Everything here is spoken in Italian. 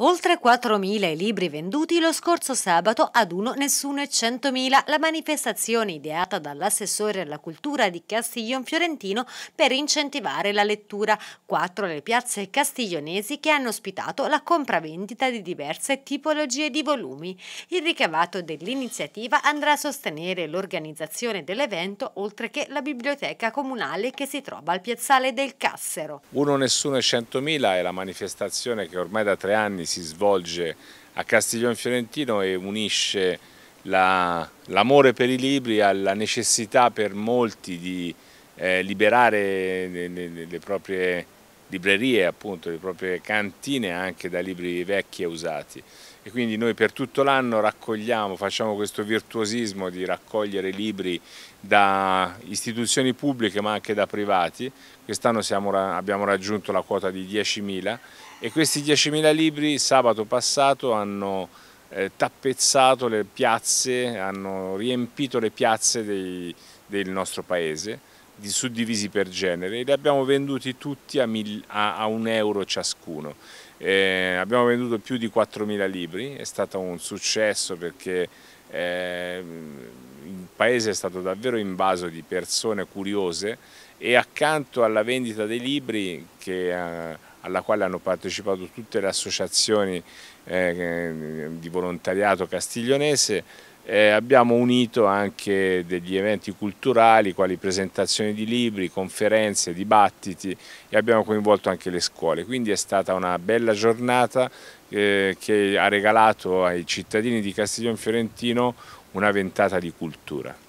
Oltre 4.000 i libri venduti lo scorso sabato ad uno nessuno e 100.000 la manifestazione ideata dall'assessore alla cultura di Castiglion Fiorentino per incentivare la lettura. Quattro le piazze castiglionesi che hanno ospitato la compravendita di diverse tipologie di volumi. Il ricavato dell'iniziativa andrà a sostenere l'organizzazione dell'evento oltre che la biblioteca comunale che si trova al piazzale del Cassero. Uno nessuno e 100.000 è la manifestazione che ormai da tre anni si svolge a Castiglione Fiorentino e unisce l'amore la, per i libri alla necessità per molti di eh, liberare le, le, le proprie librerie, appunto, le proprie cantine anche da libri vecchi e usati. E quindi noi per tutto l'anno raccogliamo, facciamo questo virtuosismo di raccogliere libri da istituzioni pubbliche ma anche da privati. Quest'anno abbiamo raggiunto la quota di 10.000 e questi 10.000 libri sabato passato hanno eh, tappezzato le piazze, hanno riempito le piazze dei, del nostro paese suddivisi per genere e li abbiamo venduti tutti a, mil, a, a un euro ciascuno. Eh, abbiamo venduto più di 4.000 libri, è stato un successo perché eh, il paese è stato davvero invaso di persone curiose e accanto alla vendita dei libri che, eh, alla quale hanno partecipato tutte le associazioni eh, di volontariato castiglionese eh, abbiamo unito anche degli eventi culturali, quali presentazioni di libri, conferenze, dibattiti e abbiamo coinvolto anche le scuole. Quindi è stata una bella giornata eh, che ha regalato ai cittadini di Castiglione Fiorentino una ventata di cultura.